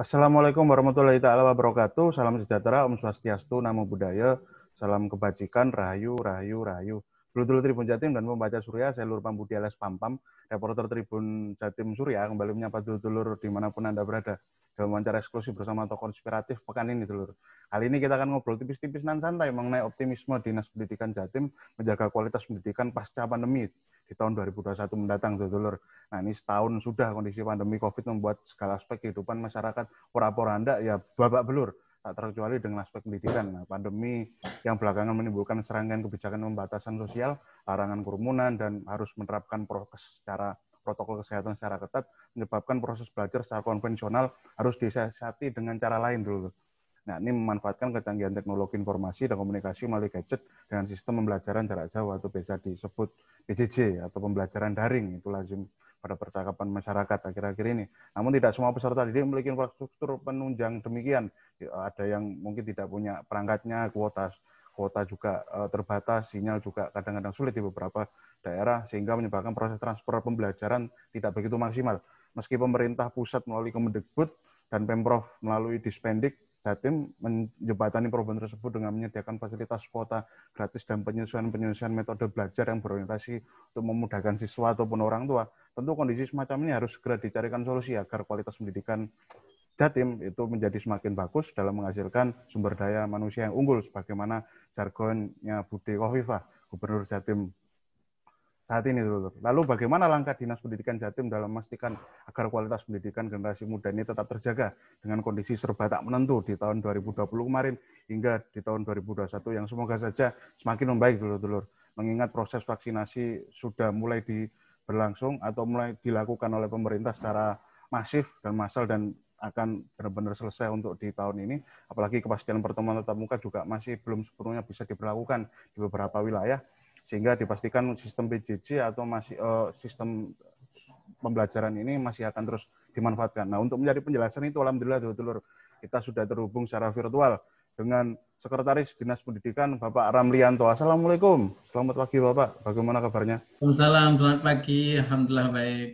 Assalamualaikum warahmatullahi taala wabarakatuh. Salam sejahtera, Om Swastiastu, Namo Buddhaya, salam kebajikan, Rahayu, Rahayu, Rahayu. Dulu-dulu Tribun Jatim dan pembaca Surya, saya Lur Pambudi alias Pampam, reporter Tribun Jatim Surya, kembali menyapa dulu-dulu dimanapun Anda berada. Dalam wawancara eksklusif bersama tokoh inspiratif pekan ini, dulur. Kali ini kita akan ngobrol tipis-tipis nan santai mengenai optimisme Dinas Pendidikan Jatim menjaga kualitas pendidikan pasca pandemi di tahun 2021 mendatang, Dulur. Nah, ini setahun sudah kondisi pandemi COVID membuat segala aspek kehidupan masyarakat pura poranda ya babak belur tak terkecuali dengan aspek pendidikan. Nah, pandemi yang belakangan menimbulkan serangkaian kebijakan pembatasan sosial, larangan kerumunan, dan harus menerapkan prokes secara protokol kesehatan secara ketat menyebabkan proses belajar secara konvensional harus disiasati dengan cara lain dulu. Nah, ini memanfaatkan kecanggihan teknologi informasi dan komunikasi melalui gadget dengan sistem pembelajaran jarak jauh atau bisa disebut PJJ atau pembelajaran daring itu lazim pada percakapan masyarakat akhir-akhir ini. Namun tidak semua peserta didik memiliki infrastruktur penunjang demikian. Ada yang mungkin tidak punya perangkatnya, kuota kuota juga eh, terbatas, sinyal juga kadang-kadang sulit di beberapa daerah sehingga menyebabkan proses transfer pembelajaran tidak begitu maksimal. Meski pemerintah pusat melalui Kemendikbud dan Pemprov melalui Dispendik Jatim nah, menjembatani problem tersebut dengan menyediakan fasilitas kuota gratis dan penyesuaian-penyesuaian metode belajar yang berorientasi untuk memudahkan siswa ataupun orang tua. Tentu kondisi semacam ini harus segera dicarikan solusi agar kualitas pendidikan Jatim itu menjadi semakin bagus dalam menghasilkan sumber daya manusia yang unggul sebagaimana jargonnya Budi Kofifa, Gubernur Jatim saat ini dulu. Lalu bagaimana langkah Dinas Pendidikan Jatim dalam memastikan agar kualitas pendidikan generasi muda ini tetap terjaga dengan kondisi serba tak menentu di tahun 2020 kemarin hingga di tahun 2021 yang semoga saja semakin membaik dulu dulu. Mengingat proses vaksinasi sudah mulai di berlangsung atau mulai dilakukan oleh pemerintah secara masif dan massal dan akan benar-benar selesai untuk di tahun ini. Apalagi kepastian pertemuan tetap muka juga masih belum sepenuhnya bisa diberlakukan di beberapa wilayah sehingga dipastikan sistem PJJ atau masih uh, sistem pembelajaran ini masih akan terus dimanfaatkan. Nah, untuk menjadi penjelasan itu alhamdulillah dulur telur kita sudah terhubung secara virtual dengan Sekretaris Dinas Pendidikan Bapak Ramlianto. Assalamualaikum. Selamat pagi Bapak. Bagaimana kabarnya? Assalamualaikum Selamat pagi. Alhamdulillah baik.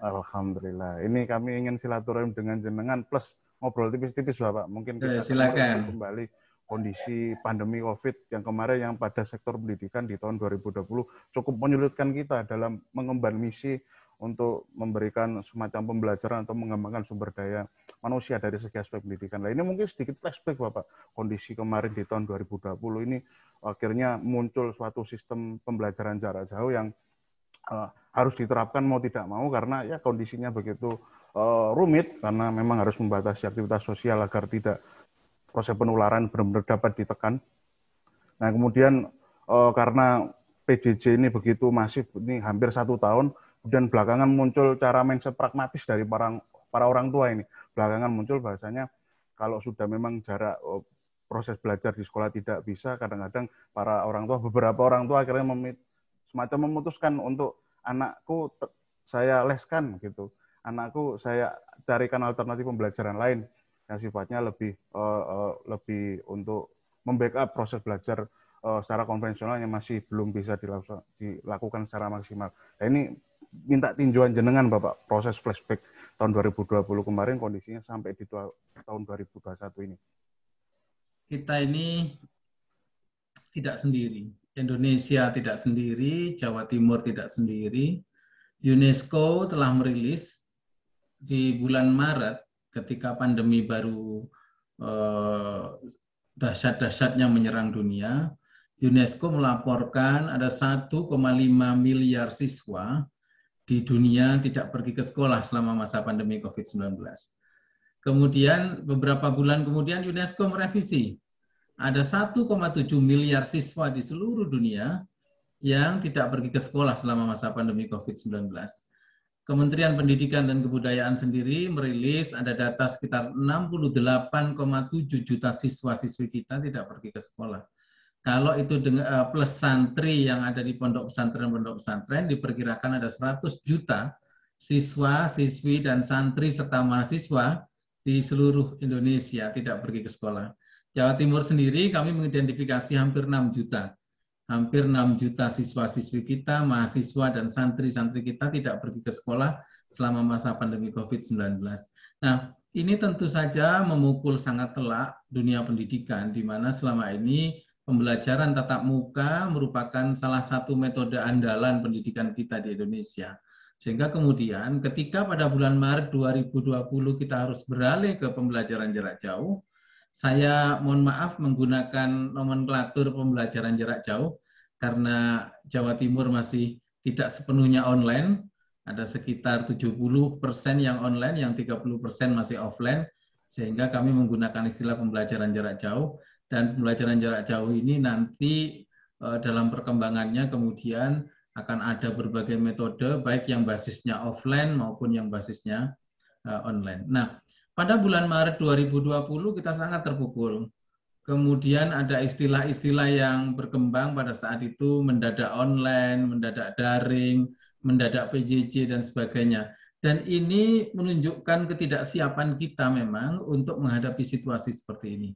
Alhamdulillah. Ini kami ingin silaturahim dengan jenengan plus ngobrol tipis-tipis Bapak. Mungkin eh, kita ya, silakan kembali kondisi pandemi COVID yang kemarin yang pada sektor pendidikan di tahun 2020 cukup menyulitkan kita dalam mengemban misi untuk memberikan semacam pembelajaran atau mengembangkan sumber daya manusia dari segi aspek pendidikan. Nah, ini mungkin sedikit flashback Bapak, kondisi kemarin di tahun 2020 ini akhirnya muncul suatu sistem pembelajaran jarak jauh yang uh, harus diterapkan mau tidak mau karena ya kondisinya begitu uh, rumit karena memang harus membatasi aktivitas sosial agar tidak proses penularan benar-benar dapat ditekan. Nah kemudian uh, karena PJJ ini begitu masif, ini hampir satu tahun, kemudian belakangan muncul cara mindset pragmatis dari para para orang tua ini. Belakangan muncul bahasanya kalau sudah memang jarak oh, proses belajar di sekolah tidak bisa, kadang-kadang para orang tua, beberapa orang tua akhirnya memit, semacam memutuskan untuk anakku saya leskan gitu, anakku saya carikan alternatif pembelajaran lain yang sifatnya lebih uh, uh, lebih untuk membackup proses belajar uh, secara konvensional yang masih belum bisa dilakukan, secara maksimal. Nah, ini minta tinjauan jenengan Bapak proses flashback tahun 2020 kemarin kondisinya sampai di tahun 2021 ini. Kita ini tidak sendiri. Indonesia tidak sendiri, Jawa Timur tidak sendiri. UNESCO telah merilis di bulan Maret ketika pandemi baru eh, dahsyat-dahsyatnya menyerang dunia, UNESCO melaporkan ada 1,5 miliar siswa di dunia tidak pergi ke sekolah selama masa pandemi COVID-19. Kemudian beberapa bulan kemudian UNESCO merevisi. Ada 1,7 miliar siswa di seluruh dunia yang tidak pergi ke sekolah selama masa pandemi COVID-19. Kementerian Pendidikan dan Kebudayaan sendiri merilis ada data sekitar 68,7 juta siswa-siswi kita tidak pergi ke sekolah. Kalau itu dengan eh, plus santri yang ada di pondok pesantren pondok pesantren diperkirakan ada 100 juta siswa, siswi dan santri serta mahasiswa di seluruh Indonesia tidak pergi ke sekolah. Jawa Timur sendiri kami mengidentifikasi hampir 6 juta hampir 6 juta siswa-siswi kita, mahasiswa dan santri-santri kita tidak pergi ke sekolah selama masa pandemi COVID-19. Nah, ini tentu saja memukul sangat telak dunia pendidikan, di mana selama ini pembelajaran tatap muka merupakan salah satu metode andalan pendidikan kita di Indonesia. Sehingga kemudian ketika pada bulan Maret 2020 kita harus beralih ke pembelajaran jarak jauh, saya mohon maaf menggunakan nomenklatur pembelajaran jarak jauh karena Jawa Timur masih tidak sepenuhnya online. Ada sekitar 70% yang online, yang 30% masih offline. Sehingga kami menggunakan istilah pembelajaran jarak jauh. Dan pembelajaran jarak jauh ini nanti eh, dalam perkembangannya kemudian akan ada berbagai metode, baik yang basisnya offline maupun yang basisnya eh, online. Nah, pada bulan Maret 2020 kita sangat terpukul. Kemudian ada istilah-istilah yang berkembang pada saat itu mendadak online, mendadak daring, mendadak PJJ dan sebagainya. Dan ini menunjukkan ketidaksiapan kita memang untuk menghadapi situasi seperti ini.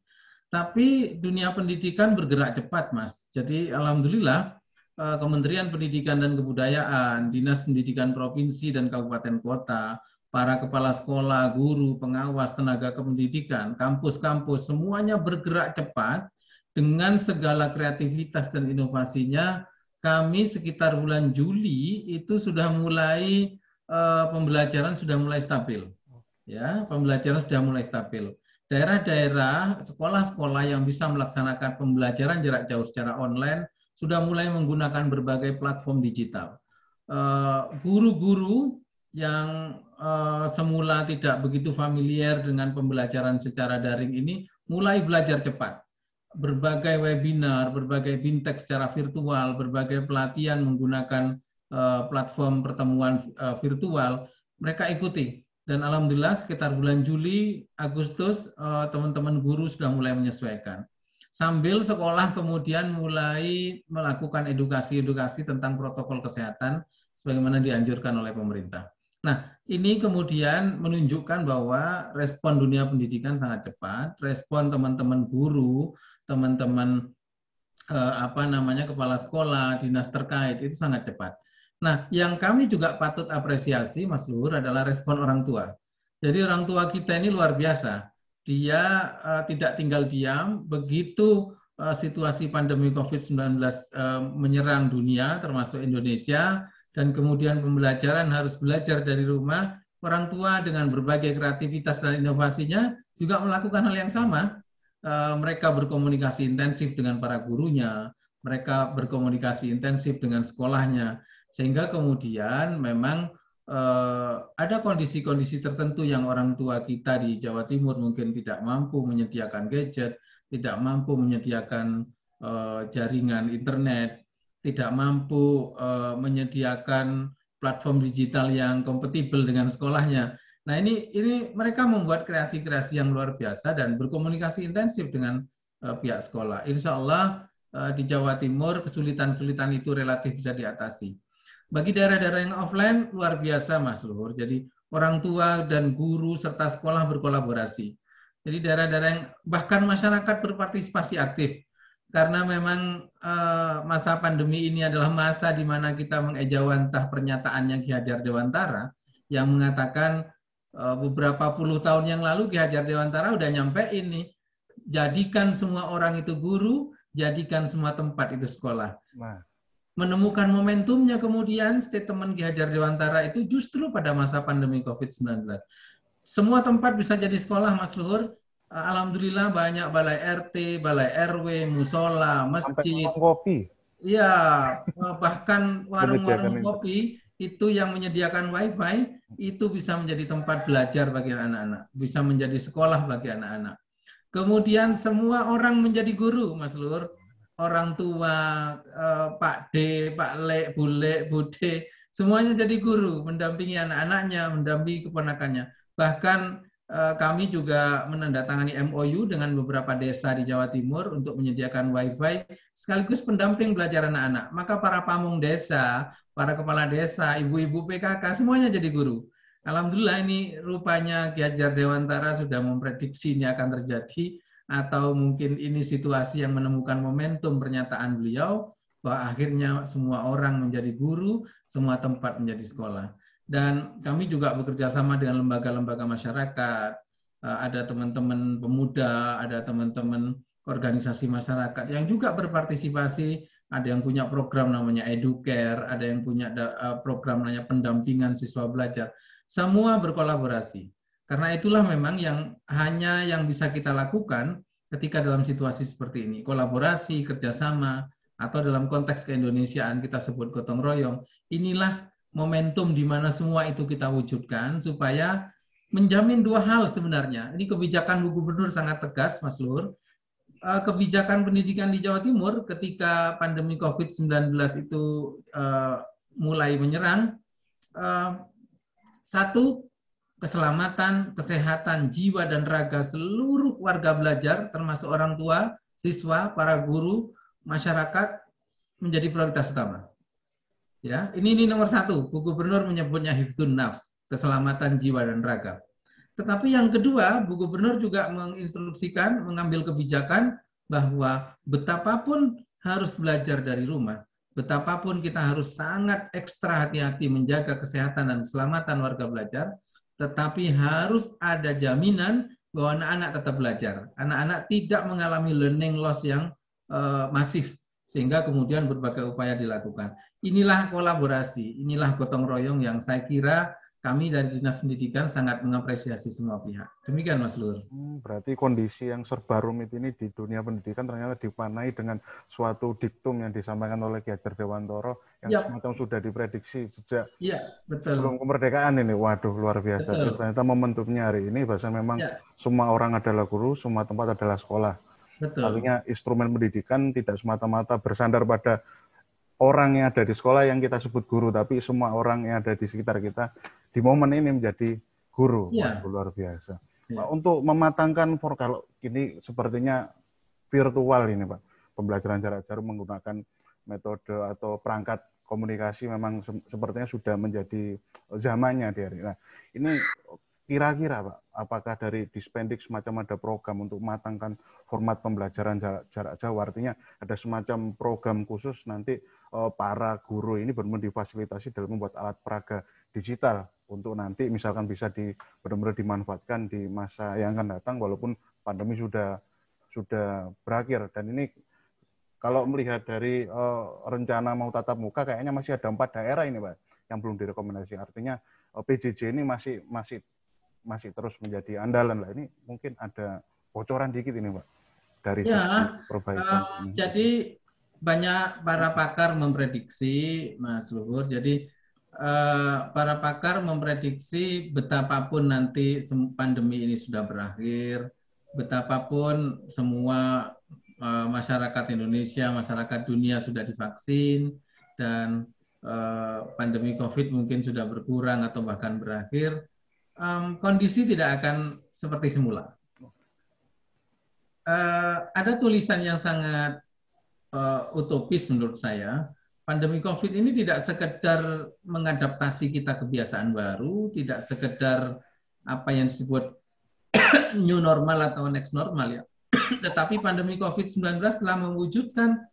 Tapi dunia pendidikan bergerak cepat, Mas. Jadi alhamdulillah eh, Kementerian Pendidikan dan Kebudayaan, Dinas Pendidikan Provinsi dan Kabupaten Kota, para kepala sekolah, guru, pengawas, tenaga kependidikan, kampus-kampus, semuanya bergerak cepat dengan segala kreativitas dan inovasinya. Kami sekitar bulan Juli itu sudah mulai eh, pembelajaran sudah mulai stabil. Ya, pembelajaran sudah mulai stabil. Daerah-daerah, sekolah-sekolah yang bisa melaksanakan pembelajaran jarak jauh secara online sudah mulai menggunakan berbagai platform digital. Eh, guru-guru yang Eh, semula tidak begitu familiar dengan pembelajaran secara daring ini mulai belajar cepat. Berbagai webinar, berbagai bintek secara virtual, berbagai pelatihan menggunakan eh, platform pertemuan eh, virtual, mereka ikuti. Dan alhamdulillah sekitar bulan Juli, Agustus teman-teman guru sudah mulai menyesuaikan. Sambil sekolah kemudian mulai melakukan edukasi-edukasi tentang protokol kesehatan sebagaimana dianjurkan oleh pemerintah. Nah, ini kemudian menunjukkan bahwa respon dunia pendidikan sangat cepat, respon teman-teman guru, teman-teman eh, apa namanya kepala sekolah, dinas terkait itu sangat cepat. Nah, yang kami juga patut apresiasi Mas Luhur adalah respon orang tua. Jadi orang tua kita ini luar biasa. Dia eh, tidak tinggal diam begitu eh, situasi pandemi Covid-19 eh, menyerang dunia termasuk Indonesia dan kemudian pembelajaran harus belajar dari rumah, orang tua dengan berbagai kreativitas dan inovasinya juga melakukan hal yang sama. E, mereka berkomunikasi intensif dengan para gurunya, mereka berkomunikasi intensif dengan sekolahnya, sehingga kemudian memang e, ada kondisi-kondisi tertentu yang orang tua kita di Jawa Timur mungkin tidak mampu menyediakan gadget, tidak mampu menyediakan e, jaringan internet, tidak mampu uh, menyediakan platform digital yang kompatibel dengan sekolahnya. Nah ini ini mereka membuat kreasi-kreasi yang luar biasa dan berkomunikasi intensif dengan uh, pihak sekolah. Insya Allah uh, di Jawa Timur kesulitan-kesulitan itu relatif bisa diatasi. Bagi daerah-daerah yang offline luar biasa Mas Luhur. Jadi orang tua dan guru serta sekolah berkolaborasi. Jadi daerah-daerah yang bahkan masyarakat berpartisipasi aktif karena memang uh, masa pandemi ini adalah masa di mana kita mengejawantah pernyataannya Ki Hajar Dewantara yang mengatakan uh, beberapa puluh tahun yang lalu Ki Hajar Dewantara udah nyampe ini jadikan semua orang itu guru, jadikan semua tempat itu sekolah. Nah. Menemukan momentumnya kemudian statement Ki Hajar Dewantara itu justru pada masa pandemi COVID-19. Semua tempat bisa jadi sekolah, Mas Luhur, Eh, alhamdulillah banyak balai RT, balai RW, musola, masjid. kopi. Iya, eh, bahkan warung-warung kopi itu yang menyediakan wifi itu bisa menjadi tempat belajar bagi anak-anak, bisa menjadi sekolah bagi anak-anak. Kemudian semua orang menjadi guru, Mas Lur. Orang tua, eh, Pak D, Pak Le, Bu D, semuanya jadi guru, mendampingi anak-anaknya, mendampingi keponakannya. Bahkan Eh, kami juga menandatangani MOU dengan beberapa desa di Jawa Timur untuk menyediakan WiFi sekaligus pendamping belajar anak-anak. Maka para pamung desa, para kepala desa, ibu-ibu PKK semuanya jadi guru. Alhamdulillah ini rupanya Ki Hajar Dewantara sudah memprediksi ini akan terjadi atau mungkin ini situasi yang menemukan momentum pernyataan beliau bahwa akhirnya semua orang menjadi guru, semua tempat menjadi sekolah. Dan kami juga bekerja sama dengan lembaga-lembaga masyarakat, eh, ada teman-teman pemuda, ada teman-teman organisasi masyarakat yang juga berpartisipasi, ada yang punya program namanya Educare, ada yang punya eh, program namanya pendampingan siswa belajar. Semua berkolaborasi. Karena itulah memang yang hanya yang bisa kita lakukan ketika dalam situasi seperti ini. Kolaborasi, kerjasama, atau dalam konteks keindonesiaan kita sebut gotong royong, inilah momentum di mana semua itu kita wujudkan supaya menjamin dua hal sebenarnya. Ini kebijakan Bu Gubernur sangat tegas, Mas Lur. Eh, kebijakan pendidikan di Jawa Timur ketika pandemi COVID-19 itu eh, mulai menyerang, eh, satu, keselamatan, kesehatan jiwa dan raga seluruh warga belajar, termasuk orang tua, siswa, para guru, masyarakat, menjadi prioritas utama. Ya, ini, ini nomor satu. Bu Gubernur menyebutnya hifdun nafs, keselamatan jiwa dan raga. Tetapi yang kedua, Bu Gubernur juga menginstruksikan, mengambil kebijakan bahwa betapapun harus belajar dari rumah, betapapun kita harus sangat ekstra hati-hati menjaga kesehatan dan keselamatan warga belajar, tetapi harus ada jaminan bahwa anak-anak tetap belajar. Anak-anak tidak mengalami learning loss yang uh, masif sehingga kemudian berbagai upaya dilakukan. Inilah kolaborasi, inilah gotong royong yang saya kira kami dari Dinas Pendidikan sangat mengapresiasi semua pihak. Demikian Mas Lur. Hmm, berarti kondisi yang serba rumit ini di dunia pendidikan ternyata dipanai dengan suatu diktum yang disampaikan oleh Ki Hajar Dewantoro yang ya. semacam sudah diprediksi sejak ya, betul. sebelum kemerdekaan ini. Waduh, luar biasa. Betul. Ternyata momentumnya hari ini bahasa memang ya. semua orang adalah guru, semua tempat adalah sekolah. Betul. Artinya instrumen pendidikan tidak semata-mata bersandar pada orang yang ada di sekolah yang kita sebut guru, tapi semua orang yang ada di sekitar kita di momen ini menjadi guru. Ya. Wah, luar biasa. Ya. Nah, untuk mematangkan for kalau ini sepertinya virtual ini Pak. Pembelajaran jarak jauh menggunakan metode atau perangkat komunikasi memang sepertinya sudah menjadi zamannya di hari. Nah, ini Kira-kira Pak, apakah dari Dispendik semacam ada program untuk matangkan format pembelajaran jarak, jarak jauh? Artinya ada semacam program khusus nanti uh, para guru ini benar-benar difasilitasi dalam membuat alat peraga digital untuk nanti misalkan bisa di benar-benar dimanfaatkan di masa yang akan datang walaupun pandemi sudah sudah berakhir dan ini kalau melihat dari uh, rencana mau tatap muka kayaknya masih ada empat daerah ini pak yang belum direkomendasi artinya eh, PJJ ini masih masih masih terus menjadi andalan lah ini mungkin ada bocoran dikit ini Mbak dari ya, perbaikan. Uh, ini. jadi banyak para pakar memprediksi Mas Luhur. Jadi uh, para pakar memprediksi betapapun nanti pandemi ini sudah berakhir, betapapun semua uh, masyarakat Indonesia, masyarakat dunia sudah divaksin dan uh, pandemi Covid mungkin sudah berkurang atau bahkan berakhir, um, kondisi tidak akan seperti semula. Uh, ada tulisan yang sangat uh, utopis menurut saya. Pandemi COVID ini tidak sekedar mengadaptasi kita kebiasaan baru, tidak sekedar apa yang disebut new normal atau next normal ya. Tetapi pandemi COVID-19 telah mewujudkan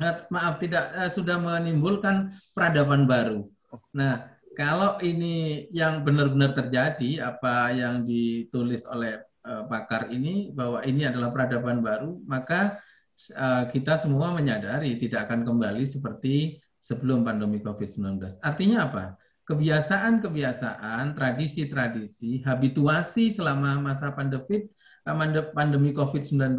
eh, maaf tidak sudah menimbulkan peradaban baru. Nah, kalau ini yang benar-benar terjadi, apa yang ditulis oleh eh, pakar ini bahwa ini adalah peradaban baru, maka eh, kita semua menyadari tidak akan kembali seperti sebelum pandemi COVID-19. Artinya apa? Kebiasaan-kebiasaan, tradisi-tradisi, habituasi selama masa pandemi, pandemi COVID-19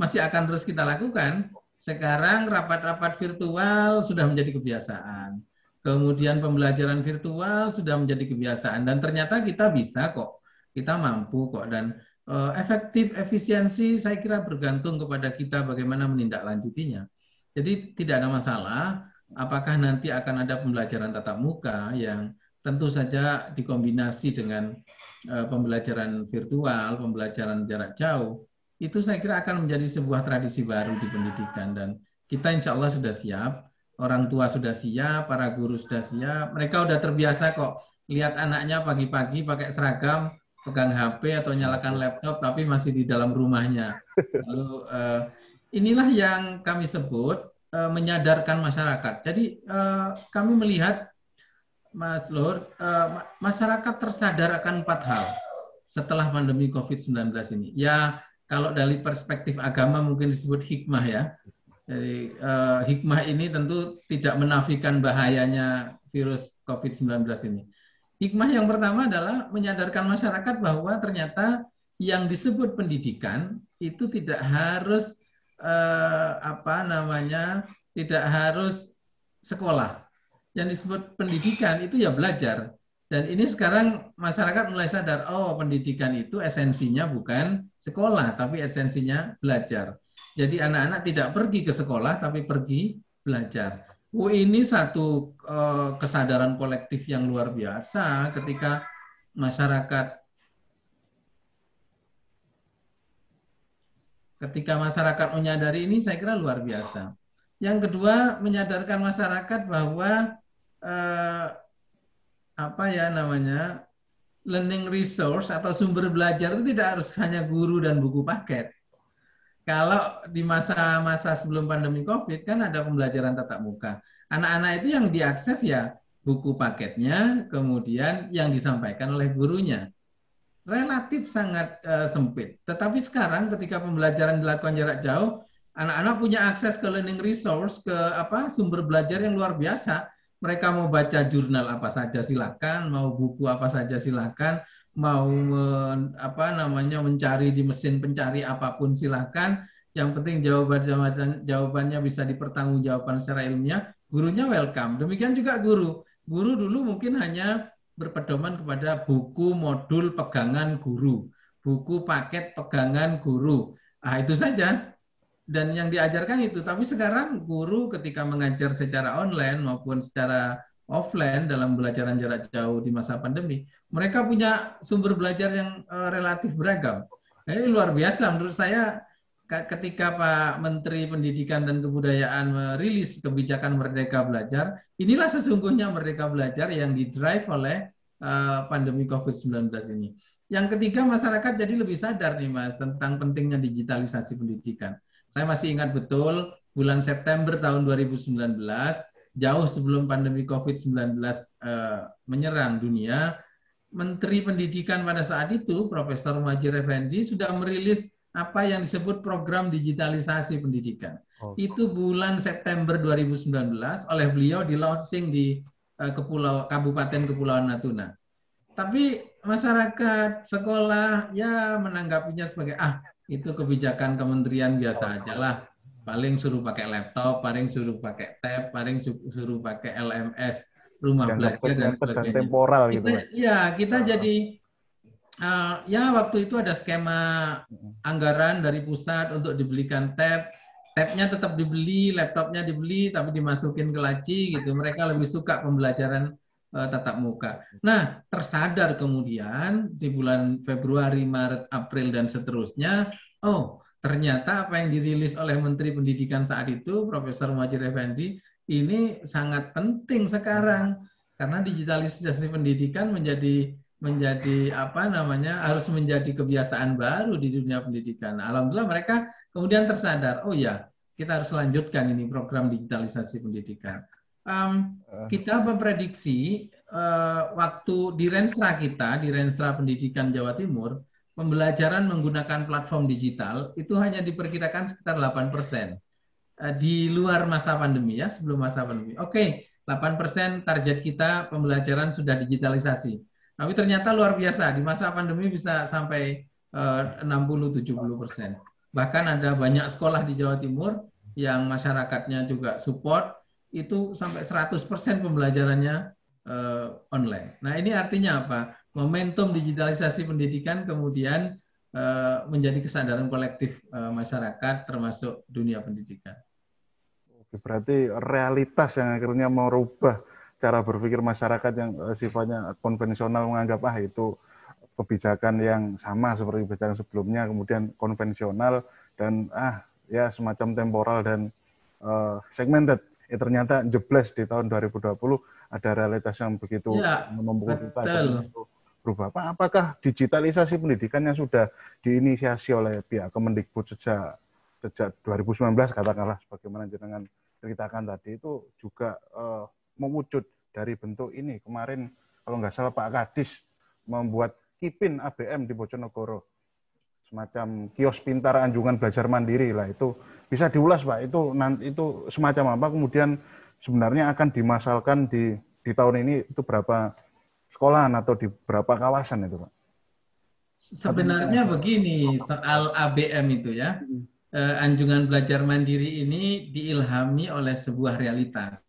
masih akan terus kita lakukan. Sekarang rapat-rapat virtual sudah menjadi kebiasaan kemudian pembelajaran virtual sudah menjadi kebiasaan dan ternyata kita bisa kok, kita mampu kok dan eh, efektif efisiensi saya kira bergantung kepada kita bagaimana menindaklanjutinya. Jadi tidak ada masalah apakah nanti akan ada pembelajaran tatap muka yang tentu saja dikombinasi dengan eh, pembelajaran virtual, pembelajaran jarak jauh, itu saya kira akan menjadi sebuah tradisi baru di pendidikan dan kita insya Allah sudah siap orang tua sudah siap, para guru sudah siap, mereka sudah terbiasa kok lihat anaknya pagi-pagi pakai seragam, pegang HP atau nyalakan laptop tapi masih di dalam rumahnya. Lalu uh, inilah yang kami sebut uh, menyadarkan masyarakat. Jadi uh, kami melihat Mas uh, masyarakat tersadar akan empat hal setelah pandemi COVID-19 ini. Ya, kalau dari perspektif agama mungkin disebut hikmah ya. Jadi eh, hikmah ini tentu tidak menafikan bahayanya virus COVID-19 ini. Hikmah yang pertama adalah menyadarkan masyarakat bahwa ternyata yang disebut pendidikan itu tidak harus eh, apa namanya tidak harus sekolah. Yang disebut pendidikan itu ya belajar. Dan ini sekarang masyarakat mulai sadar, oh pendidikan itu esensinya bukan sekolah, tapi esensinya belajar. Jadi anak-anak tidak pergi ke sekolah, tapi pergi belajar. Oh, ini satu uh, kesadaran kolektif yang luar biasa ketika masyarakat ketika masyarakat menyadari ini saya kira luar biasa. Yang kedua menyadarkan masyarakat bahwa eh, apa ya namanya learning resource atau sumber belajar itu tidak harus hanya guru dan buku paket. Kalau di masa-masa sebelum pandemi COVID kan ada pembelajaran tatap muka. Anak-anak itu yang diakses ya buku paketnya, kemudian yang disampaikan oleh gurunya. Relatif sangat e, sempit. Tetapi sekarang ketika pembelajaran dilakukan jarak jauh, anak-anak punya akses ke learning resource, ke apa sumber belajar yang luar biasa mereka mau baca jurnal apa saja silakan, mau buku apa saja silakan, mau men, apa namanya mencari di mesin pencari apapun silakan. Yang penting jawaban jawabannya bisa dipertanggungjawabkan secara ilmiah. Gurunya welcome. Demikian juga guru. Guru dulu mungkin hanya berpedoman kepada buku modul pegangan guru, buku paket pegangan guru. Ah itu saja dan yang diajarkan itu. Tapi sekarang guru ketika mengajar secara online maupun secara offline dalam belajaran jarak jauh di masa pandemi, mereka punya sumber belajar yang eh, relatif beragam. Jadi ini luar biasa menurut saya ketika Pak Menteri Pendidikan dan Kebudayaan merilis kebijakan Merdeka Belajar, inilah sesungguhnya Merdeka Belajar yang didrive oleh eh, pandemi COVID-19 ini. Yang ketiga, masyarakat jadi lebih sadar nih Mas tentang pentingnya digitalisasi pendidikan. Saya masih ingat betul bulan September tahun 2019, jauh sebelum pandemi COVID-19 eh, menyerang dunia, Menteri Pendidikan pada saat itu, Profesor Majir Effendi, sudah merilis apa yang disebut program digitalisasi pendidikan. Oh. Itu bulan September 2019 oleh beliau di launching di eh, Kepulau, Kabupaten Kepulauan Natuna. Tapi masyarakat sekolah ya menanggapinya sebagai ah itu kebijakan kementerian biasa oh. aja lah. Paling suruh pakai laptop, paling suruh pakai tab, paling suruh pakai LMS, rumah dan belajar dan sebagainya. Dan temporal gitu kita, gitu. ya iya, kita jadi uh, ya waktu itu ada skema anggaran dari pusat untuk dibelikan tab, tabnya tetap dibeli, laptopnya dibeli, tapi dimasukin ke laci gitu. Mereka lebih suka pembelajaran Eh, tatap muka. Nah, tersadar kemudian di bulan Februari, Maret, April dan seterusnya, oh, ternyata apa yang dirilis oleh Menteri Pendidikan saat itu, Profesor Muhajir Effendi, ini sangat penting sekarang karena digitalisasi pendidikan menjadi menjadi apa namanya harus menjadi kebiasaan baru di dunia pendidikan. Alhamdulillah mereka kemudian tersadar, oh ya, kita harus lanjutkan ini program digitalisasi pendidikan um, kita memprediksi uh, waktu di Renstra kita, di Renstra Pendidikan Jawa Timur, pembelajaran menggunakan platform digital itu hanya diperkirakan sekitar 8 persen eh, di luar masa pandemi ya, sebelum masa pandemi. Oke, okay, 8 persen target kita pembelajaran sudah digitalisasi. Tapi ternyata luar biasa, di masa pandemi bisa sampai uh, 60-70 persen. Bahkan ada banyak sekolah di Jawa Timur yang masyarakatnya juga support, itu sampai 100% pembelajarannya uh, online. Nah, ini artinya apa? Momentum digitalisasi pendidikan kemudian uh, menjadi kesadaran kolektif uh, masyarakat termasuk dunia pendidikan. Oke, berarti realitas yang akhirnya merubah cara berpikir masyarakat yang sifatnya konvensional menganggap ah itu kebijakan yang sama seperti kebijakan sebelumnya kemudian konvensional dan ah ya semacam temporal dan uh, segmented eh ternyata jebles di tahun 2020 ada realitas yang begitu ya, memukul kita berubah. Pak, apakah digitalisasi pendidikan yang sudah diinisiasi oleh pihak Kemendikbud sejak sejak 2019 katakanlah sebagaimana jenengan ceritakan tadi itu juga uh, mewujud dari bentuk ini. Kemarin kalau nggak salah Pak Kadis membuat KIPIN ABM di Bojonegoro. Semacam kios pintar anjungan belajar mandiri lah itu bisa diulas pak itu nanti itu semacam apa kemudian sebenarnya akan dimasalkan di di tahun ini itu berapa sekolahan atau di berapa kawasan itu pak? Sebenarnya begini soal ABM itu ya eh, anjungan belajar mandiri ini diilhami oleh sebuah realitas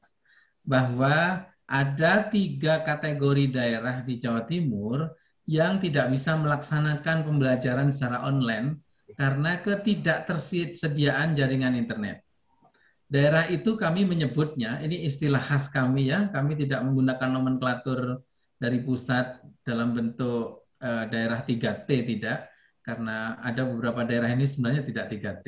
bahwa ada tiga kategori daerah di Jawa Timur yang tidak bisa melaksanakan pembelajaran secara online karena ketidaktersediaan jaringan internet. Daerah itu kami menyebutnya, ini istilah khas kami ya, kami tidak menggunakan nomenklatur dari pusat dalam bentuk eh, daerah 3T tidak, karena ada beberapa daerah ini sebenarnya tidak 3T.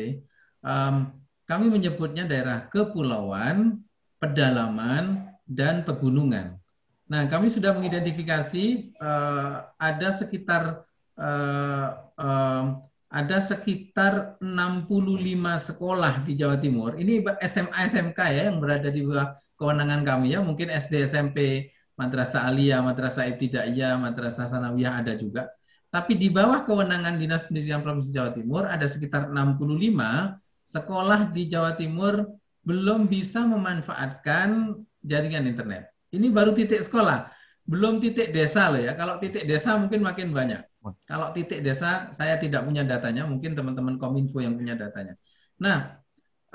kami menyebutnya daerah kepulauan, pedalaman, dan pegunungan. Nah, kami sudah mengidentifikasi uh, ada sekitar uh, uh, ada sekitar 65 sekolah di Jawa Timur. Ini SMA SMK ya yang berada di bawah kewenangan kami ya. Mungkin SD SMP, Madrasah Aliyah, Madrasah Ibtidaiyah, Madrasah Sanawiyah ada juga. Tapi di bawah kewenangan Dinas Pendidikan Provinsi Jawa Timur ada sekitar 65 sekolah di Jawa Timur belum bisa memanfaatkan jaringan internet. Ini baru titik sekolah, belum titik desa loh ya. Kalau titik desa mungkin makin banyak. Kalau titik desa saya tidak punya datanya, mungkin teman-teman Kominfo yang punya datanya. Nah,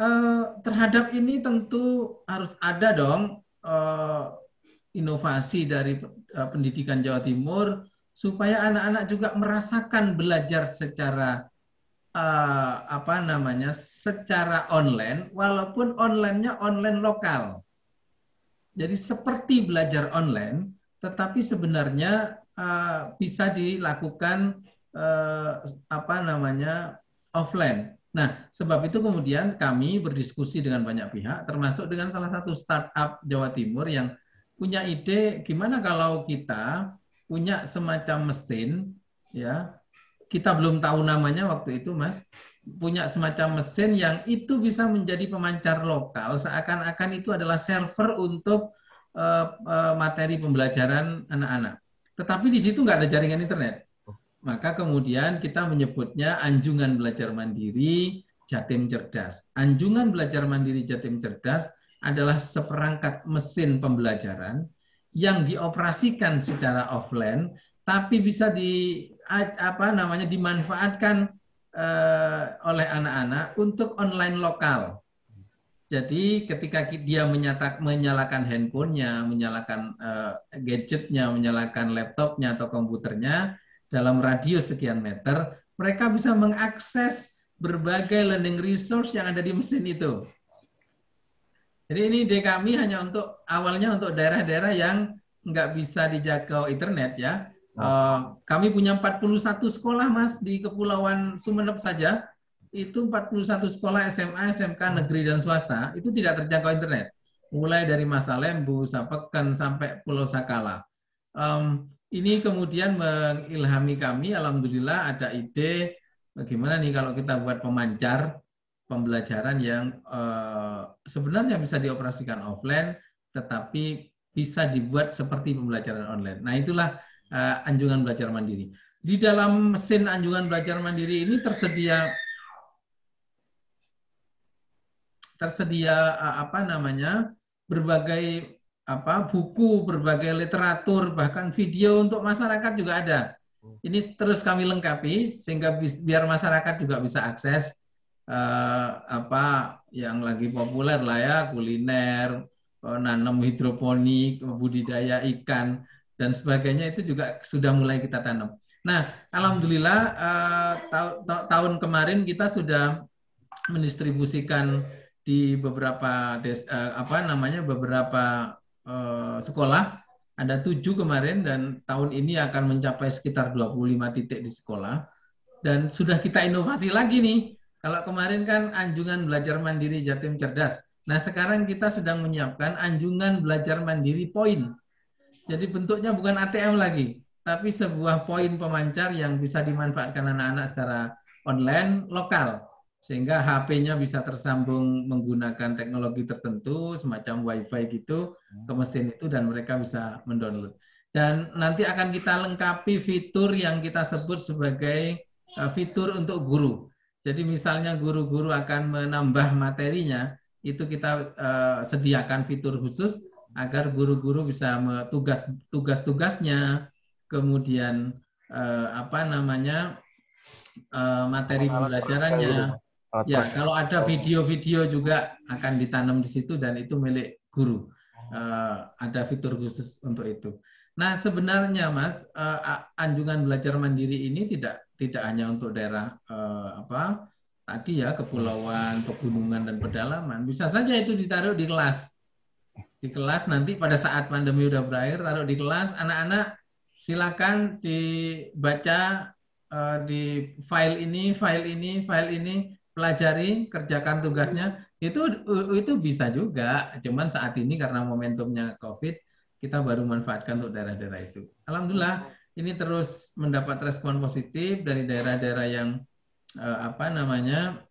eh, terhadap ini tentu harus ada dong eh, inovasi dari eh, pendidikan Jawa Timur supaya anak-anak juga merasakan belajar secara apa namanya? secara online walaupun onlinenya online lokal. Jadi seperti belajar online, tetapi sebenarnya Eh, bisa dilakukan uh, apa namanya offline. Nah, sebab itu kemudian kami berdiskusi dengan banyak pihak, termasuk dengan salah satu startup Jawa Timur yang punya ide gimana kalau kita punya semacam mesin, ya kita belum tahu namanya waktu itu, Mas, punya semacam mesin yang itu bisa menjadi pemancar lokal, seakan-akan itu adalah server untuk eh, materi pembelajaran anak-anak. Tetapi di situ nggak ada jaringan internet. Oh. Maka kemudian kita menyebutnya anjungan belajar mandiri Jatim Cerdas. Anjungan belajar mandiri Jatim Cerdas adalah seperangkat mesin pembelajaran yang dioperasikan secara offline tapi bisa di apa namanya dimanfaatkan eh, oleh anak-anak untuk online lokal. Jadi ketika dia menyatak, menyalakan handphonenya, menyalakan uh, gadgetnya, menyalakan laptopnya atau komputernya dalam radius sekian meter, mereka bisa mengakses berbagai learning resource yang ada di mesin itu. Jadi ini ide kami hanya untuk awalnya untuk daerah-daerah yang nggak bisa dijangkau internet ya. Uh, kami punya 41 sekolah mas di Kepulauan Sumeneb saja itu 41 sekolah SMA, SMK negeri dan swasta itu tidak terjangkau internet. Mulai dari Masalembu, Sapekan sampai Pulau Sakala. Um, ini kemudian mengilhami kami, alhamdulillah ada ide bagaimana nih kalau kita buat pemancar pembelajaran yang uh, sebenarnya bisa dioperasikan offline, tetapi bisa dibuat seperti pembelajaran online. Nah itulah uh, anjungan belajar mandiri. Di dalam mesin anjungan belajar mandiri ini tersedia tersedia apa namanya berbagai apa buku, berbagai literatur, bahkan video untuk masyarakat juga ada. Ini terus kami lengkapi sehingga biar masyarakat juga bisa akses eh, apa yang lagi populer lah ya kuliner, e, nanam hidroponik, budidaya ikan dan sebagainya itu juga sudah mulai kita tanam. Nah, alhamdulillah eh, ta ta tahun kemarin kita sudah mendistribusikan di beberapa des, uh, apa namanya beberapa uh, sekolah ada tujuh kemarin dan tahun ini akan mencapai sekitar 25 titik di sekolah dan sudah kita inovasi lagi nih kalau kemarin kan anjungan belajar mandiri Jatim Cerdas nah sekarang kita sedang menyiapkan anjungan belajar mandiri poin jadi bentuknya bukan ATM lagi tapi sebuah poin pemancar yang bisa dimanfaatkan anak-anak secara online lokal sehingga HP-nya bisa tersambung menggunakan teknologi tertentu semacam WiFi gitu ke hmm. mesin itu dan mereka bisa mendownload. Dan nanti akan kita lengkapi fitur yang kita sebut sebagai eh, fitur untuk guru. Jadi misalnya guru-guru akan menambah materinya, itu kita eh, sediakan fitur khusus agar guru-guru bisa tugas tugas-tugasnya, kemudian eh, apa namanya materi pembelajarannya alat ya, kalau ada video-video juga akan ditanam di situ dan itu milik guru. Uh, ada fitur khusus untuk itu. Nah, sebenarnya Mas, uh, anjungan belajar mandiri ini tidak tidak hanya untuk daerah uh, apa tadi ya kepulauan, pegunungan dan pedalaman. Bisa saja itu ditaruh di kelas. Di kelas nanti pada saat pandemi udah berakhir taruh di kelas anak-anak silakan dibaca uh, di file ini, file ini, file ini pelajari, kerjakan tugasnya. Itu itu bisa juga. Cuman saat ini karena momentumnya COVID, kita baru manfaatkan untuk daerah-daerah itu. Alhamdulillah ini terus mendapat respon positif dari daerah-daerah yang eh, apa namanya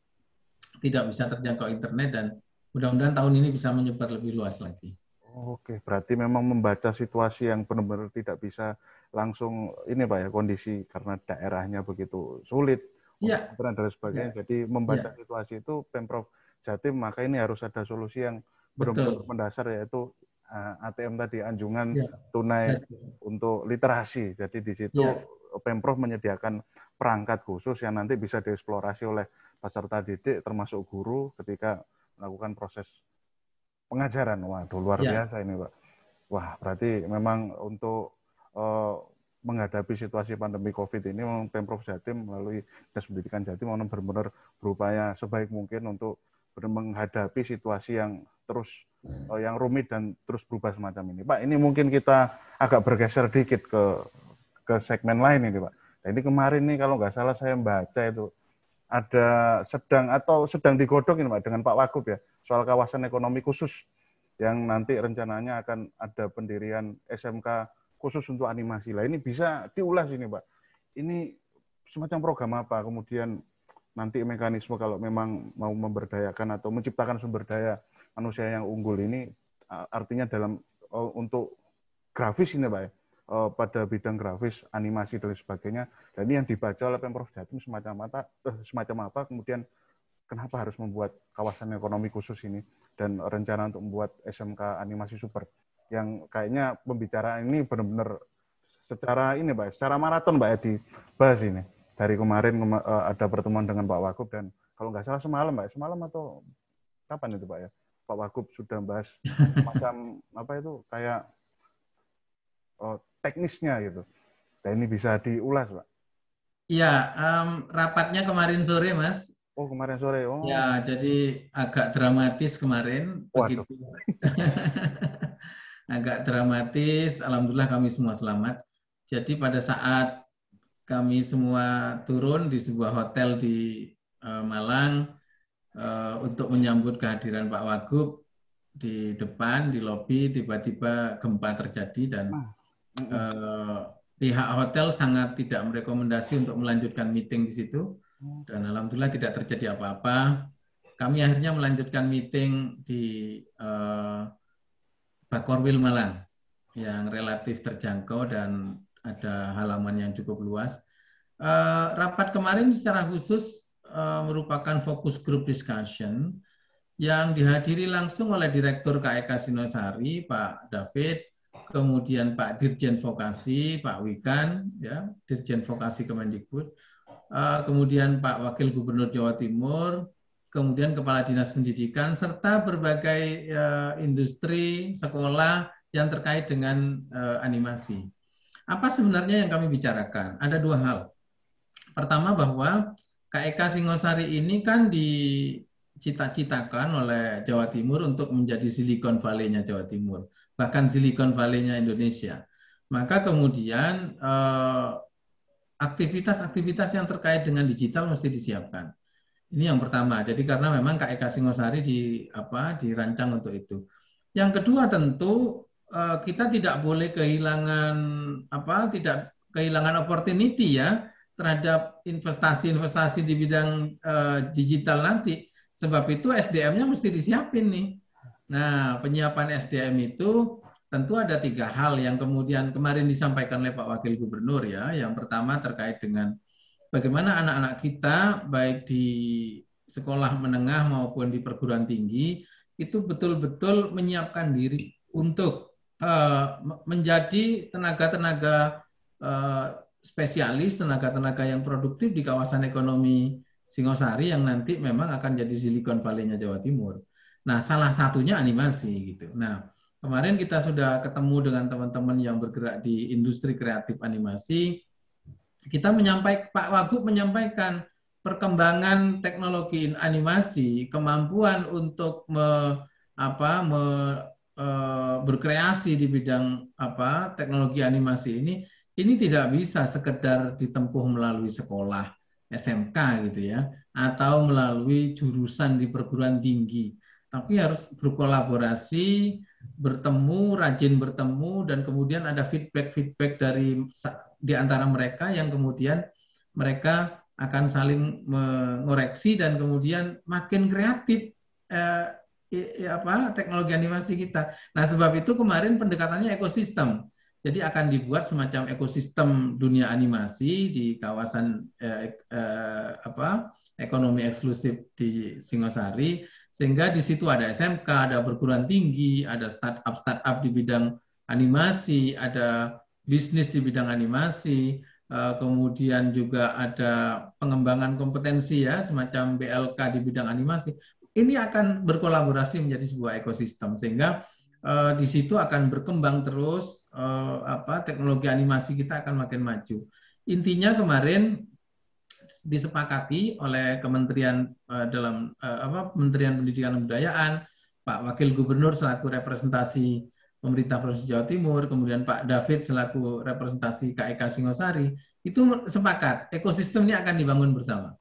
tidak bisa terjangkau internet dan mudah-mudahan tahun ini bisa menyebar lebih luas lagi. Oke, berarti memang membaca situasi yang benar-benar tidak bisa langsung ini Pak ya kondisi karena daerahnya begitu sulit ya. dan sebagainya. Ya. Jadi membaca ya. situasi itu Pemprov Jatim maka ini harus ada solusi yang benar-benar mendasar yaitu eh, ATM tadi anjungan ya. tunai ya. untuk literasi. Jadi di situ ya. Pemprov menyediakan perangkat khusus yang nanti bisa dieksplorasi oleh peserta didik termasuk guru ketika melakukan proses pengajaran. Waduh luar ya. biasa ini, Pak. Wah, berarti memang untuk uh, menghadapi situasi pandemi COVID ini memang Pemprov Jatim melalui Dinas Pendidikan Jatim memang benar-benar berupaya sebaik mungkin untuk menghadapi situasi yang terus hmm. eh, yang rumit dan terus berubah semacam ini. Pak, ini mungkin kita agak bergeser dikit ke ke segmen lain ini, Pak. Nah, Ini kemarin nih kalau nggak salah saya membaca itu ada sedang atau sedang digodok ini, Pak, dengan Pak Wagub ya, soal kawasan ekonomi khusus yang nanti rencananya akan ada pendirian SMK khusus untuk animasi lah. Ini bisa diulas ini, Pak. Ini semacam program apa? Kemudian nanti mekanisme kalau memang mau memberdayakan atau menciptakan sumber daya manusia yang unggul ini artinya dalam e, untuk grafis ini, Pak ya. E, pada bidang grafis, animasi dan sebagainya. Dan ini yang dibaca oleh Pemprov Jatim semacam apa, eh, semacam apa kemudian kenapa harus membuat kawasan ekonomi khusus ini dan rencana untuk membuat SMK animasi super yang kayaknya pembicaraan ini benar-benar secara ini Pak, secara maraton Pak ya bahas ini. Dari kemarin eh, ada pertemuan dengan Pak Wakub dan kalau nggak salah semalam Pak, semalam atau kapan itu Pak ya? Pak Wakub sudah bahas macam apa itu kayak oh, teknisnya gitu. Dan ini bisa diulas Pak. Iya, um, rapatnya kemarin sore Mas. Oh kemarin sore. Oh. Ya, jadi agak dramatis kemarin. Waduh. Begitu. agak dramatis, alhamdulillah kami semua selamat. Jadi pada saat kami semua turun di sebuah hotel di eh, Malang eh, untuk menyambut kehadiran Pak Wagub di depan di lobi tiba-tiba gempa terjadi dan ah. eh, pihak hotel sangat tidak merekomendasi untuk melanjutkan meeting di situ hmm. dan alhamdulillah tidak terjadi apa-apa. Kami akhirnya melanjutkan meeting di Bakorwil Malang yang relatif terjangkau dan ada halaman yang cukup luas. Eh, rapat kemarin secara khusus eh, merupakan fokus group discussion yang dihadiri langsung oleh Direktur KEK Sinosari, Pak David, kemudian Pak Dirjen Vokasi, Pak Wikan, ya, Dirjen Vokasi Kemendikbud, uh, kemudian Pak Wakil Gubernur Jawa Timur, kemudian kepala dinas pendidikan serta berbagai eh, industri sekolah yang terkait dengan eh, animasi. Apa sebenarnya yang kami bicarakan? Ada dua hal. Pertama bahwa KEK e Singosari ini kan dicita-citakan oleh Jawa Timur untuk menjadi Silicon Valley-nya Jawa Timur, bahkan Silicon Valley-nya Indonesia. Maka kemudian eh, aktivitas-aktivitas yang terkait dengan digital mesti disiapkan. Ini yang pertama. Jadi karena memang KEK Singosari di apa dirancang untuk itu. Yang kedua tentu eh, kita tidak boleh kehilangan apa tidak kehilangan opportunity ya terhadap investasi-investasi di bidang eh, digital nanti. Sebab itu SDM-nya mesti disiapin nih. Nah, penyiapan SDM itu tentu ada tiga hal yang kemudian kemarin disampaikan oleh Pak Wakil Gubernur ya. Yang pertama terkait dengan bagaimana anak-anak kita baik di sekolah menengah maupun di perguruan tinggi itu betul-betul menyiapkan diri untuk uh, menjadi tenaga-tenaga uh, spesialis, tenaga-tenaga yang produktif di kawasan ekonomi Singosari yang nanti memang akan jadi silikon valley Jawa Timur. Nah, salah satunya animasi gitu. Nah, kemarin kita sudah ketemu dengan teman-teman yang bergerak di industri kreatif animasi kita menyampaikan Pak Wagub menyampaikan perkembangan teknologi animasi, kemampuan untuk me, apa me, e, berkreasi di bidang apa teknologi animasi ini ini tidak bisa sekedar ditempuh melalui sekolah SMK gitu ya atau melalui jurusan di perguruan tinggi, tapi harus berkolaborasi, bertemu, rajin bertemu dan kemudian ada feedback-feedback dari di antara mereka yang kemudian mereka akan saling mengoreksi dan kemudian makin kreatif eh, eh, apa teknologi animasi kita. Nah, sebab itu kemarin pendekatannya ekosistem. Jadi akan dibuat semacam ekosistem dunia animasi di kawasan eh, eh, apa ekonomi eksklusif di Singosari sehingga di situ ada SMK, ada perguruan tinggi, ada startup startup di bidang animasi, ada bisnis di bidang animasi, eh, kemudian juga ada pengembangan kompetensi ya, semacam BLK di bidang animasi. Ini akan berkolaborasi menjadi sebuah ekosistem sehingga eh, di situ akan berkembang terus eh, apa teknologi animasi kita akan makin maju. Intinya kemarin disepakati oleh Kementerian dalam apa Kementerian Pendidikan dan Budayaan, Pak Wakil Gubernur selaku representasi pemerintah Provinsi Jawa Timur, kemudian Pak David selaku representasi KEK e Singosari, itu sepakat ekosistem ini akan dibangun bersama.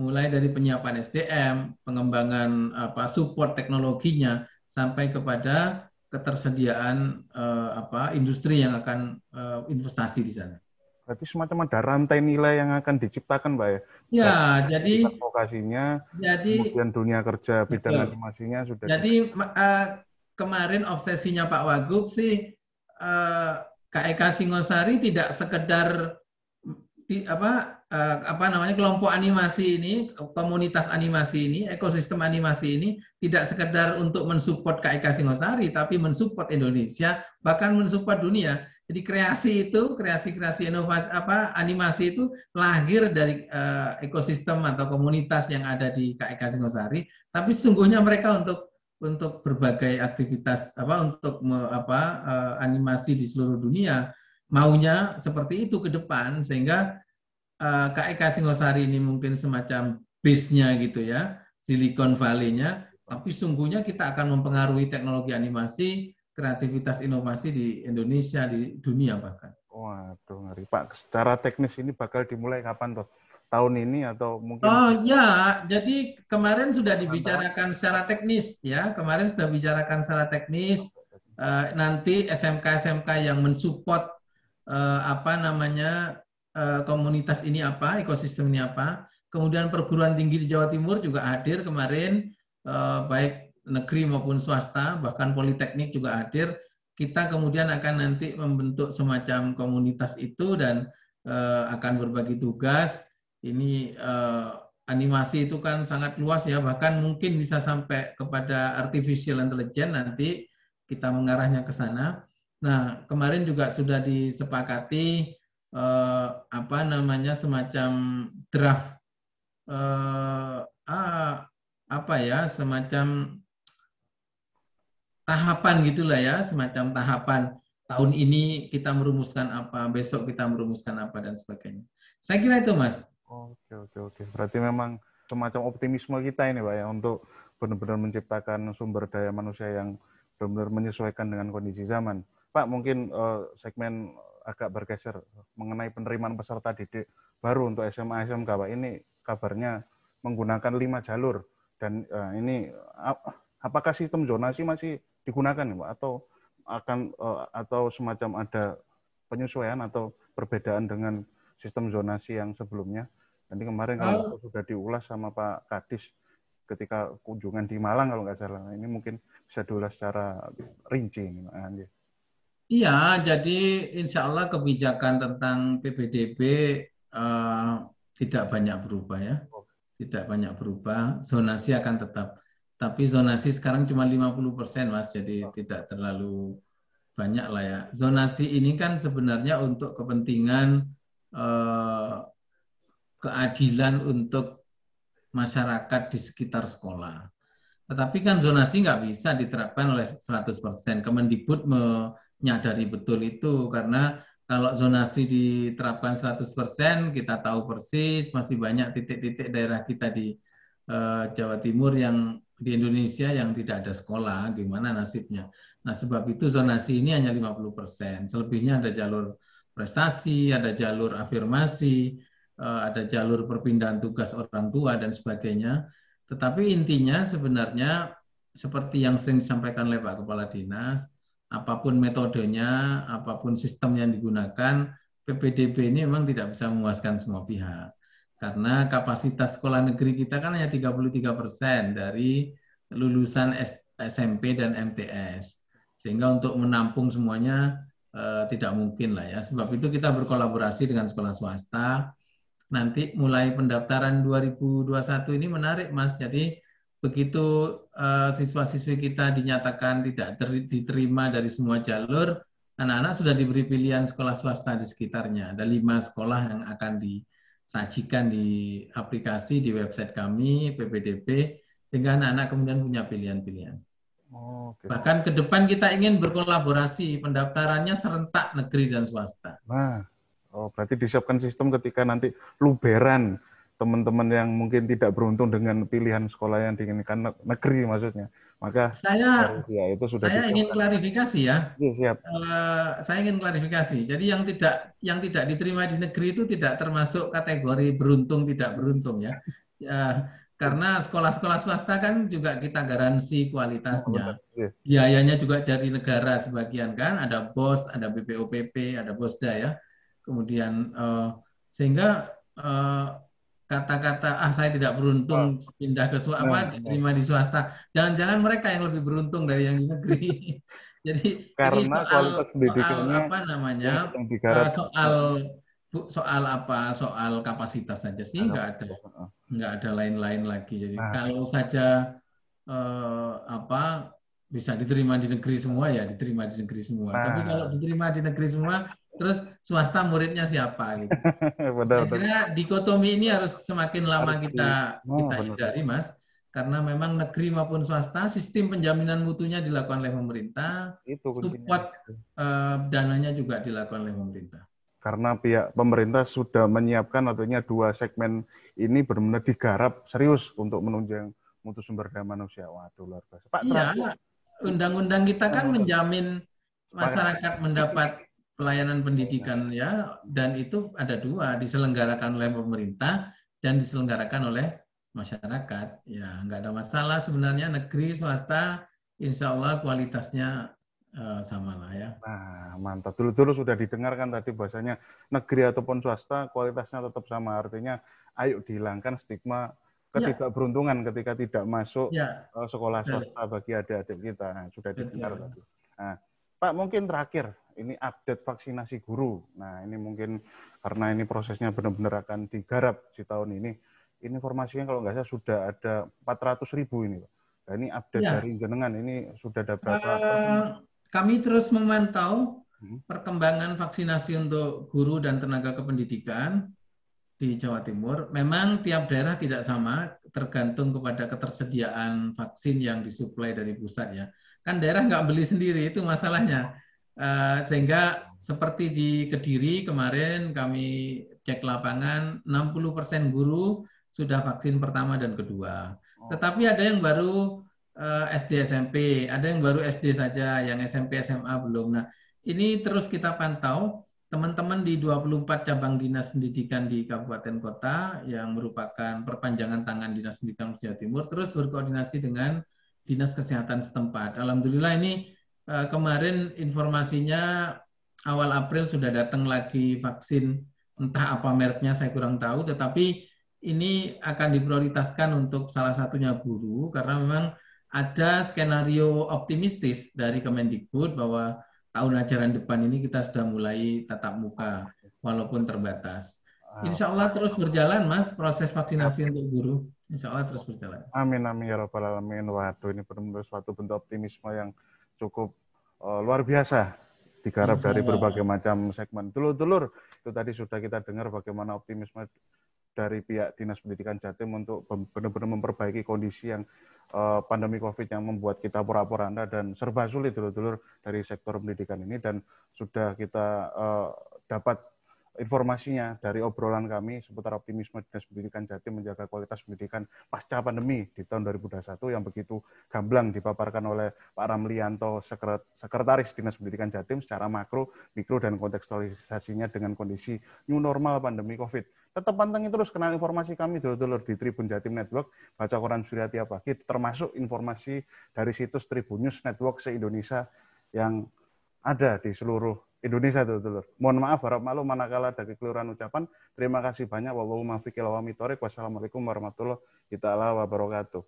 Mulai dari penyiapan SDM, pengembangan apa support teknologinya sampai kepada ketersediaan eh, apa industri yang akan eh, investasi di sana. Berarti semacam ada rantai nilai yang akan diciptakan, pak ya? Ya, jadi... lokasinya, jadi, kemudian dunia kerja, bidang animasinya sudah... Jadi, uh, kemarin obsesinya Pak Wagub sih eh, KEK Singosari tidak sekedar apa eh, apa namanya kelompok animasi ini, komunitas animasi ini, ekosistem animasi ini tidak sekedar untuk mensupport KEK Singosari tapi mensupport Indonesia, bahkan mensupport dunia. Jadi kreasi itu, kreasi-kreasi inovasi apa animasi itu lahir dari uh, ekosistem atau komunitas yang ada di KEK Singosari, tapi sungguhnya mereka untuk untuk berbagai aktivitas apa untuk me, apa uh, animasi di seluruh dunia maunya seperti itu ke depan sehingga uh, eh, KEK Singosari ini mungkin semacam base-nya gitu ya Silicon Valley-nya tapi sungguhnya kita akan mempengaruhi teknologi animasi kreativitas inovasi di Indonesia di dunia bahkan. Waduh ngeri Pak, secara teknis ini bakal dimulai kapan Pak? tahun ini atau mungkin? Oh ya, jadi kemarin sudah dibicarakan secara teknis ya, kemarin sudah bicarakan secara teknis uh, nanti SMK-SMK yang mensupport uh, apa namanya uh, komunitas ini apa, ekosistem ini apa. Kemudian perguruan tinggi di Jawa Timur juga hadir kemarin, uh, baik negeri maupun swasta, bahkan politeknik juga hadir. Kita kemudian akan nanti membentuk semacam komunitas itu dan akan berbagi tugas ini eh, animasi itu kan sangat luas ya, bahkan mungkin bisa sampai kepada artificial intelligence nanti kita mengarahnya ke sana. Nah, kemarin juga sudah disepakati eh, apa namanya semacam draft eh, ah, apa ya, semacam tahapan gitulah ya, semacam tahapan tahun ini kita merumuskan apa, besok kita merumuskan apa dan sebagainya. Saya kira itu Mas. Oke oke oke. Berarti memang semacam optimisme kita ini, Pak ya, untuk benar-benar menciptakan sumber daya manusia yang benar-benar menyesuaikan dengan kondisi zaman. Pak, mungkin uh, segmen agak bergeser mengenai penerimaan peserta didik baru untuk SMA SMK, Pak. Ini kabarnya menggunakan lima jalur dan uh, ini ap apakah sistem zonasi masih digunakan, Pak, atau akan uh, atau semacam ada penyesuaian atau perbedaan dengan sistem zonasi yang sebelumnya. Nanti kemarin kalau oh. sudah diulas sama Pak Kadis ketika kunjungan di Malang kalau nggak salah. Ini mungkin bisa diulas secara rinci ini, Iya, jadi insya Allah kebijakan tentang PBDB uh, eh, tidak banyak berubah ya. Oh. Tidak banyak berubah, zonasi akan tetap. Tapi zonasi sekarang cuma 50 persen, Mas, jadi oh. tidak terlalu banyak lah ya. Zonasi ini kan sebenarnya untuk kepentingan Eh, keadilan untuk masyarakat di sekitar sekolah. Tetapi kan zonasi nggak bisa diterapkan oleh 100%. Kemendikbud menyadari betul itu karena kalau zonasi diterapkan 100%, kita tahu persis masih banyak titik-titik daerah kita di eh, Jawa Timur yang di Indonesia yang tidak ada sekolah, gimana nasibnya. Nah, sebab itu zonasi ini hanya 50%. Selebihnya ada jalur prestasi, ada jalur afirmasi, eh, ada jalur perpindahan tugas orang tua dan sebagainya. Tetapi intinya sebenarnya seperti yang sering disampaikan oleh Pak Kepala Dinas, apapun metodenya, apapun sistem yang digunakan, PPDB ini memang tidak bisa memuaskan semua pihak. Karena kapasitas sekolah negeri kita kan hanya 33 persen dari lulusan SMP dan MTS. Sehingga untuk menampung semuanya e, tidak mungkin lah ya. Sebab itu kita berkolaborasi dengan sekolah swasta. Nanti mulai pendaftaran 2021 ini menarik Mas. Jadi begitu e, siswa-siswi kita dinyatakan tidak ter- diterima dari semua jalur, anak-anak sudah diberi pilihan sekolah swasta di sekitarnya. Ada lima sekolah yang akan disajikan di aplikasi di website kami PPDB sehingga anak-anak kemudian punya pilihan-pilihan. Oh, Bahkan ke depan kita ingin berkolaborasi, pendaftarannya serentak negeri dan swasta. Nah, oh, berarti disiapkan sistem ketika nanti luberan teman-teman yang mungkin tidak beruntung dengan pilihan sekolah yang diinginkan negeri maksudnya. Maka saya ya, itu sudah saya ingin klarifikasi ya. ya siap. Uh, saya ingin klarifikasi. Jadi yang tidak yang tidak diterima di negeri itu tidak termasuk kategori beruntung tidak beruntung ya. Uh, karena sekolah-sekolah swasta kan juga kita garansi kualitasnya. Iya. Biayanya juga dari negara sebagian kan, ada BOS, ada BPOPP, ada BOSDA ya. Kemudian uh, sehingga kata eh, kata-kata ah saya tidak beruntung pindah ke swasta, apa nah, diterima iya. di swasta. Jangan-jangan mereka yang lebih beruntung dari yang di negeri. jadi karena soal, kualitas pendidikannya soal apa namanya? Eh, soal Bu, soal apa? Soal kapasitas saja sih nggak ada nggak ada lain-lain lagi. Jadi nah. kalau saja eh, apa bisa diterima di negeri semua ya diterima di negeri semua. Nah. Tapi kalau diterima di negeri semua, terus swasta muridnya siapa gitu? benar, Saya kira dikotomi ini harus semakin lama harus kita di... oh, kita hindari, Mas. Karena memang negeri maupun swasta sistem penjaminan mutunya dilakukan oleh pemerintah, Itu support eh, dananya juga dilakukan oleh pemerintah karena pihak pemerintah sudah menyiapkan artinya dua segmen ini benar-benar digarap serius untuk menunjang mutu sumber daya manusia. Waduh luar biasa. Pak, iya, undang-undang kita kan menjamin masyarakat mendapat pelayanan pendidikan ya dan itu ada dua diselenggarakan oleh pemerintah dan diselenggarakan oleh masyarakat. Ya, nggak ada masalah sebenarnya negeri swasta insya Allah kualitasnya Eh, sama lah ya. Nah, mantap. Dulu-dulu sudah didengarkan tadi bahasanya negeri ataupun swasta kualitasnya tetap sama. Artinya ayo dihilangkan stigma ya. ketidakberuntungan ya. ketika tidak masuk ya. Eh, sekolah swasta ya. bagi adik-adik kita. Nah, sudah didengar ya. tadi. Nah, Pak, mungkin terakhir ini update vaksinasi guru. Nah, ini mungkin karena ini prosesnya benar-benar akan digarap di tahun ini. Ini informasinya kalau nggak salah sudah ada 400 ribu ini. Nah, ini update ya. dari jenengan ini sudah ada berapa? Uh, kami terus memantau mhm. perkembangan vaksinasi untuk guru dan tenaga kependidikan di Jawa Timur. Memang tiap daerah tidak sama, tergantung kepada ketersediaan vaksin yang disuplai dari pusat ya. Kan daerah nggak beli sendiri, itu masalahnya. Eh, sehingga seperti di Kediri kemarin kami cek lapangan 60% guru sudah vaksin pertama dan kedua. Oh. Tetapi ada yang baru Eh, SD SMP, ada yang baru SD saja, yang SMP SMA belum. Nah, ini terus kita pantau teman-teman di 24 cabang dinas pendidikan di kabupaten kota yang merupakan perpanjangan tangan dinas pendidikan Jawa Timur terus berkoordinasi dengan dinas kesehatan setempat. Alhamdulillah ini eh, kemarin informasinya awal April sudah datang lagi vaksin entah apa mereknya saya kurang tahu tetapi ini akan diprioritaskan untuk salah satunya guru karena memang ada skenario optimistis dari Kemendikbud bahwa tahun ajaran depan ini kita sudah mulai tatap muka walaupun terbatas. Insya Allah terus berjalan mas proses vaksinasi untuk guru. Insya Allah terus berjalan. Amin amin ya robbal alamin. Waduh ini benar-benar suatu bentuk optimisme yang cukup uh, luar biasa digarap dari berbagai macam segmen. Dulur-dulur itu tadi sudah kita dengar bagaimana optimisme dari pihak Dinas Pendidikan Jatim untuk benar-benar memperbaiki kondisi yang uh, pandemi COVID yang membuat kita pura poranda dan serba sulit dulur-dulur dari sektor pendidikan ini dan sudah kita uh, dapat informasinya dari obrolan kami seputar optimisme Dinas Pendidikan Jatim menjaga kualitas pendidikan pasca pandemi di tahun 2021 yang begitu gamblang dipaparkan oleh Pak Ramlianto Sekretaris Dinas Pendidikan Jatim secara makro, mikro dan kontekstualisasinya dengan kondisi new normal pandemi Covid Tetap pantengin terus kenal informasi kami dulur-dulur di Tribun Jatim Network, baca koran surya tiap pagi, termasuk informasi dari situs Tribun News Network se-Indonesia yang ada di seluruh Indonesia dulur-dulur. Mohon maaf, harap malu manakala ada kekeliruan ucapan. Terima kasih banyak. Wabillahi taufiq Wassalamualaikum warahmatullahi wabarakatuh.